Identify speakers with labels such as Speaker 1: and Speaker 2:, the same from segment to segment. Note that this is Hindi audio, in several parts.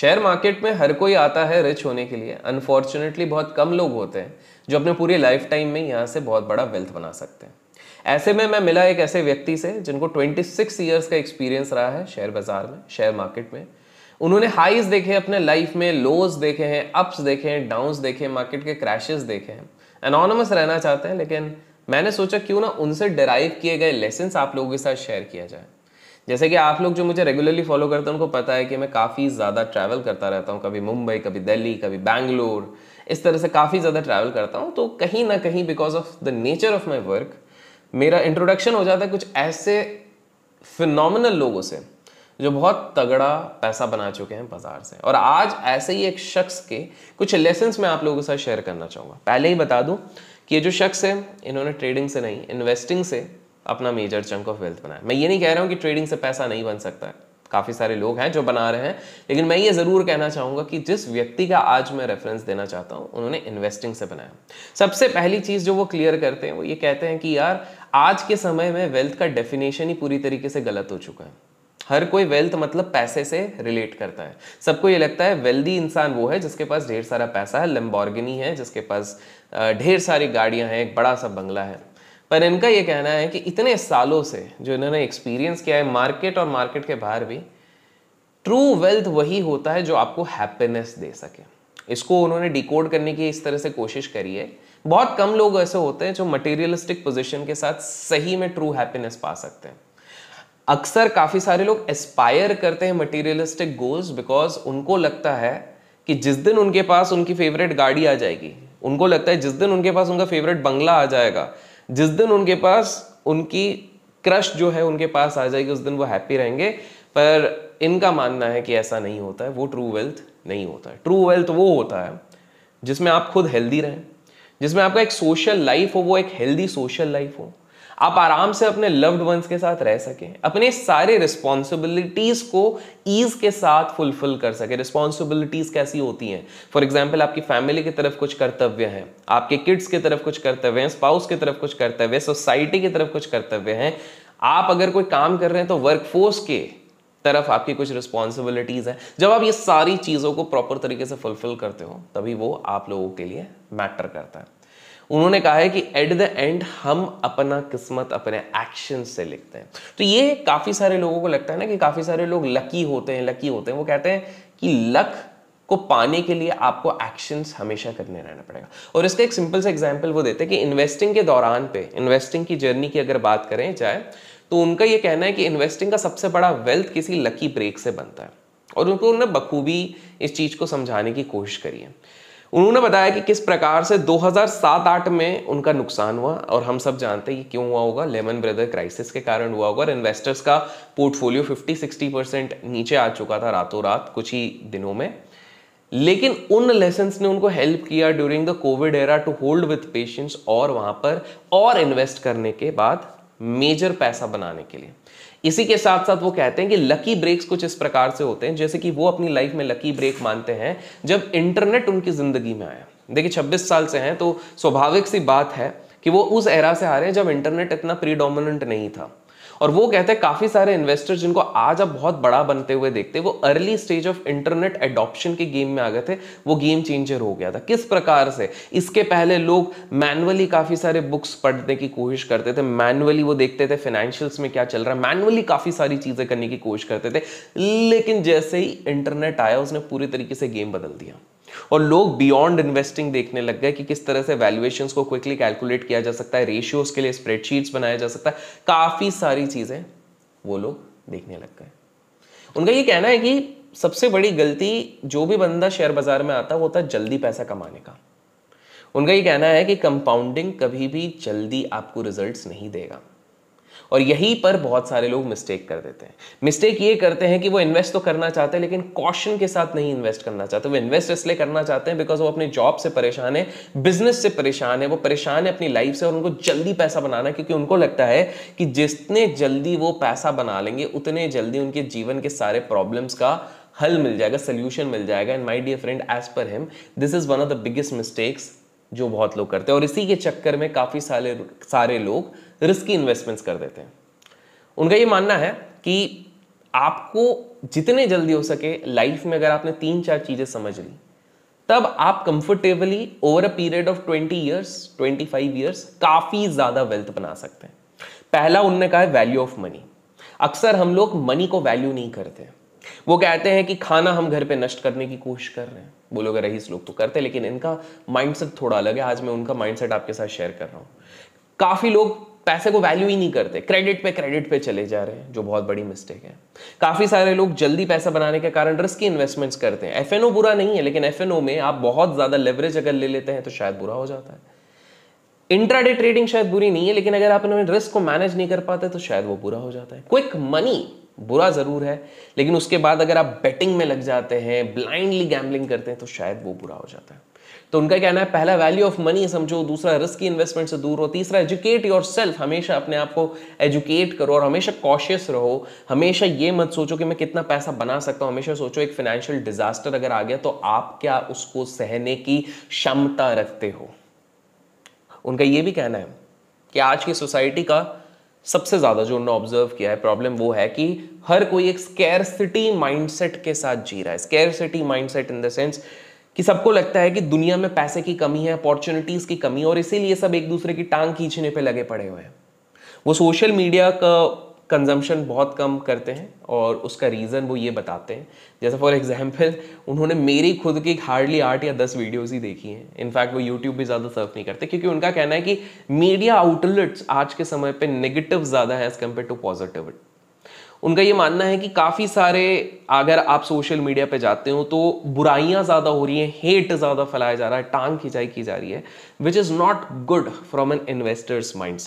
Speaker 1: शेयर मार्केट में हर कोई आता है रिच होने के लिए अनफॉर्चुनेटली बहुत कम लोग होते हैं जो अपने पूरे लाइफ टाइम में यहाँ से बहुत बड़ा वेल्थ बना सकते हैं ऐसे में मैं मिला एक ऐसे व्यक्ति से जिनको 26 इयर्स का एक्सपीरियंस रहा है शेयर बाजार में शेयर मार्केट में उन्होंने हाईज देखे अपने लाइफ में लोज देखे हैं अप्स देखे हैं डाउन्स देखे मार्केट के क्रैशेस देखे हैं अनोनमस रहना चाहते हैं लेकिन मैंने सोचा क्यों ना उनसे डिराइव किए गए लेसन आप लोगों के साथ शेयर किया जाए जैसे कि आप लोग जो मुझे रेगुलरली फॉलो करते हैं उनको पता है कि मैं काफ़ी ज़्यादा ट्रैवल करता रहता हूँ कभी मुंबई कभी दिल्ली कभी बैंगलोर इस तरह से काफ़ी ज़्यादा ट्रैवल करता हूँ तो कहीं ना कहीं because of the nature of my work मेरा इंट्रोडक्शन हो जाता है कुछ ऐसे फिनोमिनल लोगों से जो बहुत तगड़ा पैसा बना चुके हैं बाजार से और आज ऐसे ही एक शख्स के कुछ लेसन मैं आप लोगों के साथ शेयर करना चाहूँगा पहले ही बता दूँ कि ये जो शख्स है इन्होंने ट्रेडिंग से नहीं इन्वेस्टिंग से अपना मेजर चंक ऑफ वेल्थ बनाए मैं ये नहीं कह रहा हूँ कि ट्रेडिंग से पैसा नहीं बन सकता है काफ़ी सारे लोग हैं जो बना रहे हैं लेकिन मैं ये ज़रूर कहना चाहूँगा कि जिस व्यक्ति का आज मैं रेफरेंस देना चाहता हूँ उन्होंने इन्वेस्टिंग से बनाया सबसे पहली चीज़ जो वो क्लियर करते हैं वो ये कहते हैं कि यार आज के समय में वेल्थ का डेफिनेशन ही पूरी तरीके से गलत हो चुका है हर कोई वेल्थ मतलब पैसे से रिलेट करता है सबको ये लगता है वेल्दी इंसान वो है जिसके पास ढेर सारा पैसा है लेम्बॉर्गिनी है जिसके पास ढेर सारी गाड़ियां हैं एक बड़ा सा बंगला है पर इनका ये कहना है कि इतने सालों से जो इन्होंने एक्सपीरियंस किया है मार्केट और मार्केट के बाहर भी ट्रू वेल्थ वही होता है जो आपको हैप्पीनेस दे सके इसको उन्होंने डिकोड करने की इस तरह से कोशिश करी है बहुत कम लोग ऐसे होते हैं जो मटेरियलिस्टिक पोजिशन के साथ सही में ट्रू हैप्पीनेस पा सकते हैं अक्सर काफ़ी सारे लोग एस्पायर करते हैं मटेरियलिस्टिक गोल्स बिकॉज उनको लगता है कि जिस दिन उनके पास उनकी फेवरेट गाड़ी आ जाएगी उनको लगता है जिस दिन उनके पास उनका फेवरेट बंगला आ जाएगा जिस दिन उनके पास उनकी क्रश जो है उनके पास आ जाएगी उस दिन वो हैप्पी रहेंगे पर इनका मानना है कि ऐसा नहीं होता है वो ट्रू वेल्थ नहीं होता है ट्रू वेल्थ वो होता है जिसमें आप खुद हेल्दी रहें जिसमें आपका एक सोशल लाइफ हो वो एक हेल्दी सोशल लाइफ हो आप आराम से अपने लव्ड वंस के साथ रह सकें अपने सारे रिस्पॉन्सिबिलिटीज को ईज के साथ फुलफिल कर सकें रिस्पॉन्सिबिलिटीज कैसी होती हैं फॉर एग्जाम्पल आपकी फैमिली की तरफ कुछ कर्तव्य हैं आपके किड्स की तरफ कुछ कर्तव्य हैं स्पाउस की तरफ कुछ कर्तव्य सोसाइटी की तरफ कुछ कर्तव्य हैं आप अगर कोई काम कर रहे हैं तो वर्कफोर्स के तरफ आपकी कुछ रिस्पॉन्सिबिलिटीज़ हैं जब आप ये सारी चीज़ों को प्रॉपर तरीके से फुलफिल करते हो तभी वो आप लोगों के लिए मैटर करता है उन्होंने कहा है कि एट द एंड हम अपना किस्मत अपने एक्शन से लिखते हैं तो ये काफ़ी सारे लोगों को लगता है ना कि काफ़ी सारे लोग लकी होते हैं लकी होते हैं वो कहते हैं कि लक को पाने के लिए आपको एक्शंस हमेशा करने रहना पड़ेगा और इसका एक सिंपल सा एग्जाम्पल वो देते हैं कि इन्वेस्टिंग के दौरान पे इन्वेस्टिंग की जर्नी की अगर बात करें चाहे तो उनका ये कहना है कि इन्वेस्टिंग का सबसे बड़ा वेल्थ किसी लकी ब्रेक से बनता है और उनको उन्होंने बखूबी इस चीज़ को समझाने की कोशिश करी है उन्होंने बताया कि किस प्रकार से 2007-8 में उनका नुकसान हुआ और हम सब जानते हैं कि क्यों हुआ होगा लेमन ब्रदर क्राइसिस के कारण हुआ होगा और इन्वेस्टर्स का पोर्टफोलियो 50-60 परसेंट नीचे आ चुका था रातों रात कुछ ही दिनों में लेकिन उन लेसन ने उनको हेल्प किया during the Covid era to hold with patience और वहां पर और इन्वेस्ट करने के बाद मेजर पैसा बनाने के लिए इसी के साथ साथ वो कहते हैं कि लकी ब्रेक्स कुछ इस प्रकार से होते हैं जैसे कि वो अपनी लाइफ में लकी ब्रेक मानते हैं जब इंटरनेट उनकी ज़िंदगी में आया देखिए 26 साल से हैं तो स्वाभाविक सी बात है कि वो उस एरा से आ रहे हैं जब इंटरनेट इतना प्रीडोमिनेंट नहीं था और वो कहते हैं काफी सारे इन्वेस्टर जिनको आज आप बहुत बड़ा बनते हुए देखते वो early stage of internet adoption के गेम में आ गए थे वो गेम चेंजर हो गया था किस प्रकार से इसके पहले लोग मैनुअली काफी सारे बुक्स पढ़ने की कोशिश करते थे मैनुअली वो देखते थे फाइनेंशियल्स में क्या चल रहा है मैनुअली काफी सारी चीजें करने की कोशिश करते थे लेकिन जैसे ही इंटरनेट आया उसने पूरी तरीके से गेम बदल दिया और लोग बियॉन्ड इन्वेस्टिंग देखने लग गए कि किस तरह से वैल्यूएशन को क्विकली कैलकुलेट किया जा सकता है रेशियोज के लिए स्प्रेडशीट्स बनाया जा सकता है काफ़ी सारी चीज़ें वो लोग देखने लग गए उनका ये कहना है कि सबसे बड़ी गलती जो भी बंदा शेयर बाजार में आता है वो होता है जल्दी पैसा कमाने का उनका ये कहना है कि कंपाउंडिंग कभी भी जल्दी आपको रिजल्ट्स नहीं देगा और यहीं पर बहुत सारे लोग मिस्टेक कर देते हैं मिस्टेक ये करते हैं कि वो इन्वेस्ट तो करना चाहते हैं लेकिन कॉशन के साथ नहीं इन्वेस्ट करना चाहते वो इन्वेस्ट इसलिए करना चाहते हैं बिकॉज वो अपने जॉब से परेशान है बिजनेस से परेशान है वो परेशान है अपनी लाइफ से और उनको जल्दी पैसा बनाना है क्योंकि उनको लगता है कि जितने जल्दी वो पैसा बना लेंगे उतने जल्दी उनके जीवन के सारे प्रॉब्लम्स का हल मिल जाएगा सोल्यूशन मिल जाएगा and my dear friend as per him this is one of the biggest mistakes जो बहुत लोग करते हैं और इसी के चक्कर में काफ़ी सारे सारे लोग रिस्की इन्वेस्टमेंट्स कर देते हैं उनका ये मानना है कि आपको जितने जल्दी हो सके लाइफ में अगर आपने तीन चार चीज़ें समझ ली तब आप comfortably over a period of 20 years 25 years काफ़ी ज़्यादा वेल्थ बना सकते हैं पहला उनने कहा है वैल्यू ऑफ मनी अक्सर हम लोग मनी को वैल्यू नहीं करते वो कहते हैं कि खाना हम घर पे नष्ट करने की कोशिश कर रहे हैं बोलोगे रईस लोग तो करते हैं लेकिन इनका माइंडसेट थोड़ा अलग है आज मैं उनका माइंडसेट आपके साथ शेयर कर रहा हूं काफ़ी लोग पैसे को वैल्यू ही नहीं करते क्रेडिट पे क्रेडिट पे चले जा रहे हैं जो बहुत बड़ी मिस्टेक है काफ़ी सारे लोग जल्दी पैसा बनाने के कारण रिस्की इन्वेस्टमेंट्स करते हैं एफ बुरा नहीं है लेकिन एफ में आप बहुत ज़्यादा लेवरेज अगर ले लेते हैं तो शायद बुरा हो जाता है इंट्राडे ट्रेडिंग शायद बुरी नहीं है लेकिन अगर आप इन्होंने रिस्क को मैनेज नहीं कर पाते तो शायद वो बुरा हो जाता है क्विक मनी बुरा ज़रूर है लेकिन उसके बाद अगर आप बेटिंग में लग जाते हैं ब्लाइंडली गैम्बलिंग करते हैं तो शायद वो बुरा हो जाता है तो उनका कहना है पहला वैल्यू ऑफ मनी समझो दूसरा रिस्क की इन्वेस्टमेंट से दूर हो तीसरा एजुकेट योर सेल्फ हमेशा अपने आप को एजुकेट करो और हमेशा कॉशियस रहो हमेशा ये मत सोचो कि मैं कितना पैसा बना सकता हूं हमेशा सोचो एक फाइनेंशियल डिजास्टर अगर आ गया तो आप क्या उसको सहने की क्षमता रखते हो उनका यह भी कहना है कि आज की सोसाइटी का सबसे ज़्यादा जो उन्होंने ऑब्जर्व किया है प्रॉब्लम वो है कि हर कोई एक स्केयर सिटी माइंडसेट के साथ जी रहा है scarcity mindset in the sense कि सबको लगता है कि दुनिया में पैसे की कमी है अपॉर्चुनिटीज़ की कमी और इसीलिए सब एक दूसरे की टांग खींचने पर लगे पड़े हुए हैं वो सोशल मीडिया का कंजम्पशन बहुत कम करते हैं और उसका रीज़न वो ये बताते हैं जैसे फॉर एग्जाम्पल उन्होंने मेरी खुद की हार्डली आठ या दस वीडियोज़ ही देखी हैं इनफैक्ट वो यूट्यूब भी ज़्यादा सर्व नहीं करते क्योंकि उनका कहना है कि मीडिया आउटलेट्स आज के समय पर नेगेटिव ज़्यादा है एज़ कम्पेयर टू पॉजिटिव उनका ये मानना है कि काफ़ी सारे अगर आप सोशल मीडिया पे जाते हो तो बुराइयाँ ज़्यादा हो रही हैं हेट ज़्यादा फैलाया जा रहा है टांग खिंचाई की जा रही है which is not good from an investor's mind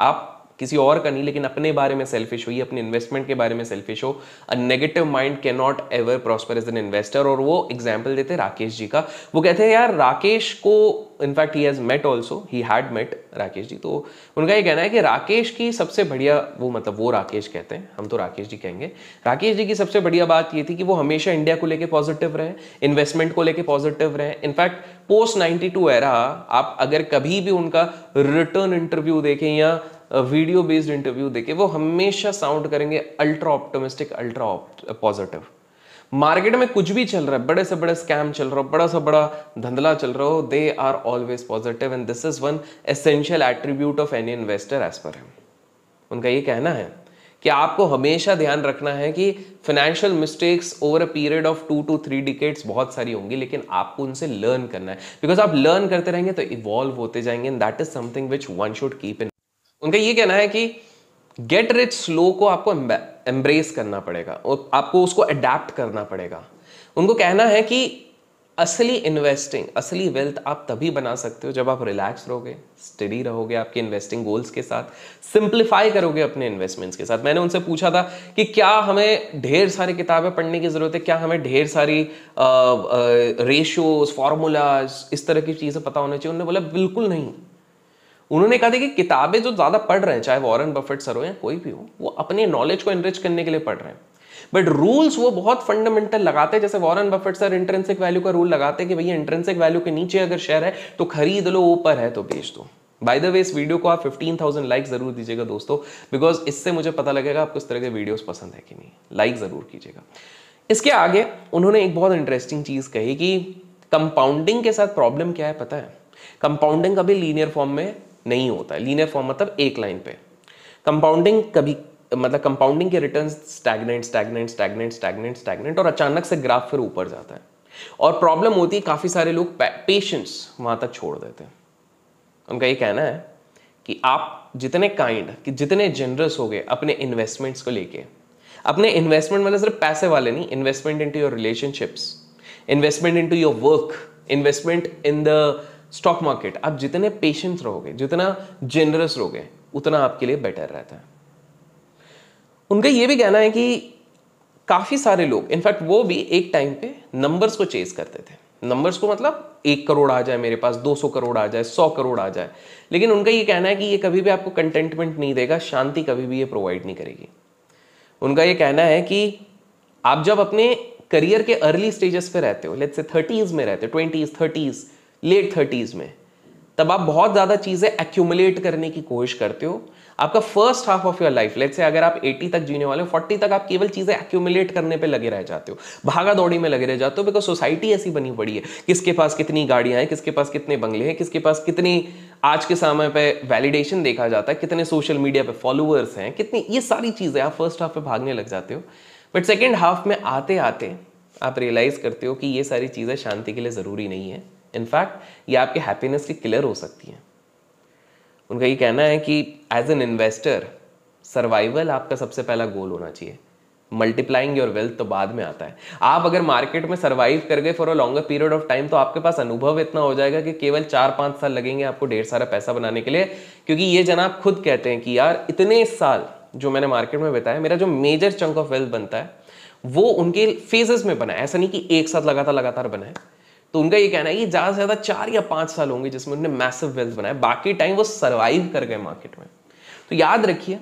Speaker 1: आप किसी और का नहीं लेकिन अपने बारे में सेल्फिश हो अपने इन्वेस्टमेंट के बारे में सेल्फिश हो a negative mind can not ever prosper as an investor और वो एग्जाम्पल देते राकेश जी का वो कहते हैं यार राकेश को in fact he has met also he had met Rakesh ji तो उनका ये कहना है कि राकेश की सबसे बढ़िया वो मतलब वो राकेश कहते हैं हम तो राकेश जी कहेंगे राकेश जी की सबसे बढ़िया बात ये थी कि वो हमेशा इंडिया को लेके पॉजिटिव रहे इन्वेस्टमेंट को लेके पॉजिटिव रहे इनफैक्ट पोस्ट 92 टू एरा आप अगर कभी भी उनका रिटर्न इंटरव्यू देखें या वीडियो बेस्ड इंटरव्यू देखे वो हमेशा साउंड करेंगे ultra optimistic ultra positive market में कुछ भी चल रहा है बड़े से बड़े स्कैम चल रहा हो बड़ा से बड़ा धंधला चल रहा हो they are always positive and this is one essential attribute of any investor as per him उनका ये कहना है कि आपको हमेशा ध्यान रखना है कि financial mistakes over a period of two two three decades बहुत सारी होंगी लेकिन आपको उनसे लर्न करना है बिकॉज आप लर्न करते रहेंगे तो इवॉल्व होते जाएंगे and that is something which one should keep in उनका ये कहना है कि गेट रिच स्लो को आपको एम्ब्रेस करना पड़ेगा और आपको उसको अडेप्ट करना पड़ेगा उनको कहना है कि असली इन्वेस्टिंग असली वेल्थ आप तभी बना सकते हो जब आप रिलैक्स रहोगे स्टडी रहोगे आपके इन्वेस्टिंग गोल्स के साथ सिंप्लीफाई करोगे अपने इन्वेस्टमेंट्स के साथ मैंने उनसे पूछा था कि क्या हमें ढेर सारी किताबें पढ़ने की ज़रूरत है क्या हमें ढेर सारी रेशोज फार्मूलाज इस तरह की चीज़ें पता होनी चाहिए उन्होंने बोला बिल्कुल नहीं उन्होंने कहा था कि किताबें जो ज़्यादा पढ़ रहे हैं चाहे वॉरेन बफेट सर हो या कोई भी हो वो अपने नॉलेज को एनरिच करने के लिए पढ़ रहे हैं बट रूल्स वो बहुत फंडामेंटल लगाते हैं जैसे Warren Buffett sir intrinsic value का रूल लगाते हैं कि भैया इंट्रेंसिक वैल्यू के नीचे अगर शेयर है तो खरीद लो ऊपर है तो बेच दो बाय द वे इस वीडियो को आप 15,000 लाइक जरूर दीजिएगा दोस्तों बिकॉज इससे मुझे पता लगेगा आपको इस तरह के वीडियोस पसंद है कि नहीं लाइक जरूर कीजिएगा इसके आगे उन्होंने एक बहुत इंटरेस्टिंग चीज कही कि कंपाउंडिंग के साथ प्रॉब्लम क्या है पता है कंपाउंडिंग कभी लीनियर फॉर्म में नहीं होता है लीनियर फॉर्म मतलब एक लाइन पे कंपाउंडिंग कभी मतलब कंपाउंडिंग के return stagnant stagnant stagnant stagnant stagnant और अचानक से ग्राफ फिर ऊपर जाता है और प्रॉब्लम होती है काफ़ी सारे लोग पेशेंस वहां तक छोड़ देते हैं उनका ये कहना है कि आप जितने काइंड कि जितने जनरस हो गए अपने इन्वेस्टमेंट्स को लेके अपने इन्वेस्टमेंट मतलब सिर्फ पैसे वाले नहीं investment into your relationships investment into your work investment in the stock market आप जितने पेशेंस रहोगे जितना जेनरस रहोगे उतना आपके लिए बेटर रहता है उनका यह भी कहना है कि काफ़ी सारे लोग इनफैक्ट वो भी एक टाइम पे नंबर्स को चेज करते थे नंबर्स को मतलब एक करोड़ आ जाए मेरे पास दो सौ करोड़ आ जाए सौ करोड़ आ जाए लेकिन उनका ये कहना है कि ये कभी भी आपको कंटेंटमेंट नहीं देगा शांति कभी भी ये प्रोवाइड नहीं करेगी उनका ये कहना है कि आप जब अपने करियर के अर्ली स्टेजेस पे रहते हो लेट से थर्टीज़ में रहते हो ट्वेंटीज़ थर्टीज़ लेट थर्टीज़ में तब आप बहुत ज़्यादा चीज़ें एक्यूमुलेट करने की कोशिश करते हो आपका first half of your life late से अगर आप 80 तक जीने वाले हो 40 तक आप केवल चीज़ें एक्यूमुलेट करने पे लगे रह जाते हो भागा दौड़ी में लगे रह जाते हो बिकॉज सोसाइटी ऐसी बनी पड़ी है किसके पास कितनी गाड़ियाँ हैं किसके पास कितने बंगले हैं किसके पास कितनी आज के समय पर वैलिडेशन देखा जाता है कितने सोशल मीडिया पर फॉलोअर्स हैं कितनी ये सारी चीज़ें आप फर्स्ट हाफ में भागने लग जाते हो बट सेकेंड हाफ में आते आते आप रियलाइज़ करते हो कि ये सारी चीज़ें शांति के लिए ज़रूरी नहीं है इनफैक्ट ये आपके हैप्पीनेस की किलर हो सकती है उनका ये कहना है कि एज एन इन्वेस्टर सर्वाइवल आपका सबसे पहला गोल होना चाहिए मल्टीप्लाइंग योर वेल्थ तो बाद में आता है आप अगर मार्केट में सर्वाइव कर गए for a longer period of time तो आपके पास अनुभव इतना हो जाएगा कि केवल चार पांच साल लगेंगे आपको ढेर सारा पैसा बनाने के लिए क्योंकि ये जनाब खुद कहते हैं कि यार इतने साल जो मैंने मार्केट में बताया मेरा जो मेजर चंक ऑफ वेल्थ बनता है वो उनके फेजेस में बना है ऐसा नहीं कि एक साथ लगातार लगातार बना है तो उनका ये कहना है कि ज़्यादा से ज़्यादा चार या पांच साल होंगे जिसमें उन्होंने मैसिव वेल्थ बनाया बाकी टाइम वो सर्वाइव कर गए मार्केट में तो याद रखिए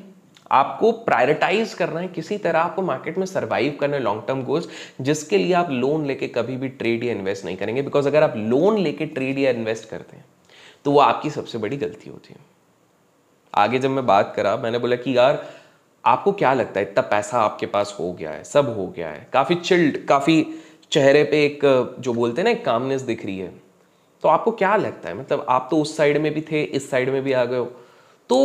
Speaker 1: आपको प्रायोरिटाइज करना है किसी तरह आपको मार्केट में सर्वाइव करना है लॉन्ग टर्म गोल्स जिसके लिए आप लोन लेके कभी भी ट्रेड या इन्वेस्ट नहीं करेंगे बिकॉज अगर आप लोन लेके ट्रेड या इन्वेस्ट करते हैं तो वो आपकी सबसे बड़ी गलती होती है आगे जब मैं बात करा मैंने बोला कि यार आपको क्या लगता है इतना पैसा आपके पास हो गया है सब हो गया है काफ़ी चिल्ड काफ़ी चेहरे पे एक जो बोलते हैं ना कामनेस दिख रही है तो आपको क्या लगता है मतलब आप तो उस साइड में भी थे इस साइड में भी आ गए हो तो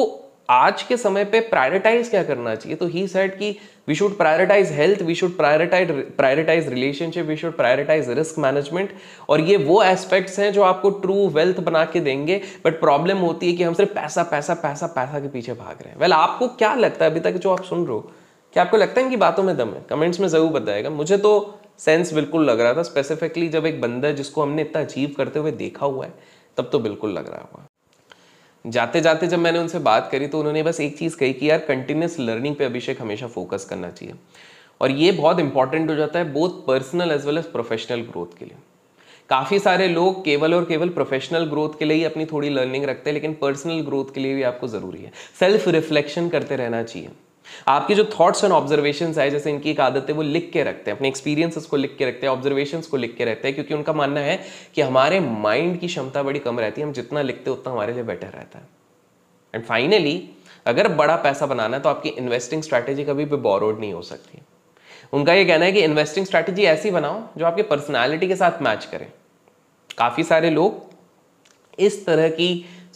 Speaker 1: आज के समय पे प्रायोरिटाइज क्या करना चाहिए तो ही सेड कि we should prioritise health we should prioritise prioritise relationship we should prioritise risk management और ये वो एस्पेक्ट्स हैं जो आपको ट्रू वेल्थ बना के देंगे बट प्रॉब्लम होती है कि हम सिर्फ पैसा पैसा पैसा पैसा के पीछे भाग रहे हैं वेल well, आपको क्या लगता है अभी तक जो आप सुन रहे हो क्या आपको लगता है इनकी बातों में दम है कमेंट्स में ज़रूर बताएगा मुझे तो सेंस बिल्कुल लग रहा था स्पेसिफिकली जब एक बंदर जिसको हमने इतना अचीव करते हुए देखा हुआ है तब तो बिल्कुल लग रहा हुआ जाते जाते जब मैंने उनसे बात करी तो उन्होंने बस एक चीज़ कही कि यार कंटिन्यूस लर्निंग पे अभिषेक हमेशा फोकस करना चाहिए और ये बहुत इंपॉर्टेंट हो जाता है both personal as well as professional growth के लिए काफ़ी सारे लोग केवल और केवल प्रोफेशनल ग्रोथ के लिए ही अपनी थोड़ी लर्निंग रखते हैं लेकिन पर्सनल ग्रोथ के लिए भी आपको ज़रूरी है सेल्फ रिफ्लेक्शन करते रहना चाहिए आपके जो थॉट्स एंड ऑब्जर्वेशन है जैसे इनकी एक आदत है वो लिख के रखते हैं अपने एक्सपीरियंसेस को लिख के रखते हैं ऑब्जर्वेशन को लिख के रखते हैं क्योंकि उनका मानना है कि हमारे माइंड की क्षमता बड़ी कम रहती है हम जितना लिखते हैं उतना हमारे लिए बेटर रहता है एंड फाइनली अगर बड़ा पैसा बनाना है तो आपकी इन्वेस्टिंग स्ट्रैटेजी कभी भी बोरोड नहीं हो सकती उनका ये कहना है कि इन्वेस्टिंग स्ट्रैटेजी ऐसी बनाओ जो आपकी पर्सनैलिटी के साथ मैच करे काफ़ी सारे लोग इस तरह की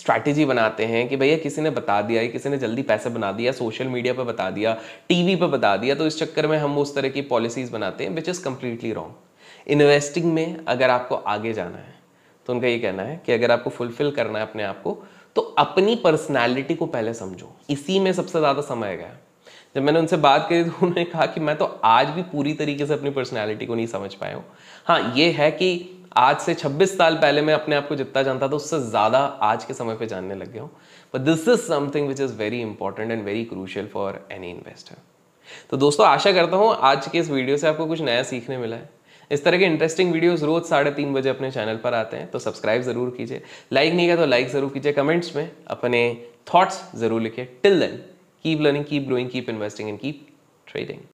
Speaker 1: स्ट्रैटेजी बनाते हैं कि भैया किसी ने बता दिया या किसी ने जल्दी पैसे बना दिया सोशल मीडिया पर बता दिया टीवी पर बता दिया तो इस चक्कर में हम उस तरह की पॉलिसीज बनाते हैं which is completely wrong investing में अगर आपको आगे जाना है तो उनका ये कहना है कि अगर आपको फुलफिल करना है अपने आप को तो अपनी पर्सनैलिटी को पहले समझो इसी में सबसे ज़्यादा समय गया जब मैंने उनसे बात करी तो उन्होंने कहा कि मैं तो आज भी पूरी तरीके से अपनी पर्सनैलिटी को नहीं समझ पाया हूँ हाँ ये है कि आज से 26 साल पहले मैं अपने आप को जितना जानता था उससे ज़्यादा आज के समय पे जानने लग गया हूँ but this is something which is very important and very crucial for any investor तो दोस्तों आशा करता हूँ आज के इस वीडियो से आपको कुछ नया सीखने मिला है इस तरह के इंटरेस्टिंग वीडियोस रोज साढ़े तीन बजे अपने चैनल पर आते हैं तो सब्सक्राइब जरूर कीजिए लाइक नहीं किया तो लाइक जरूर कीजिए कमेंट्स में अपने थॉट्स जरूर लिखिए till then keep learning keep growing keep investing and keep trading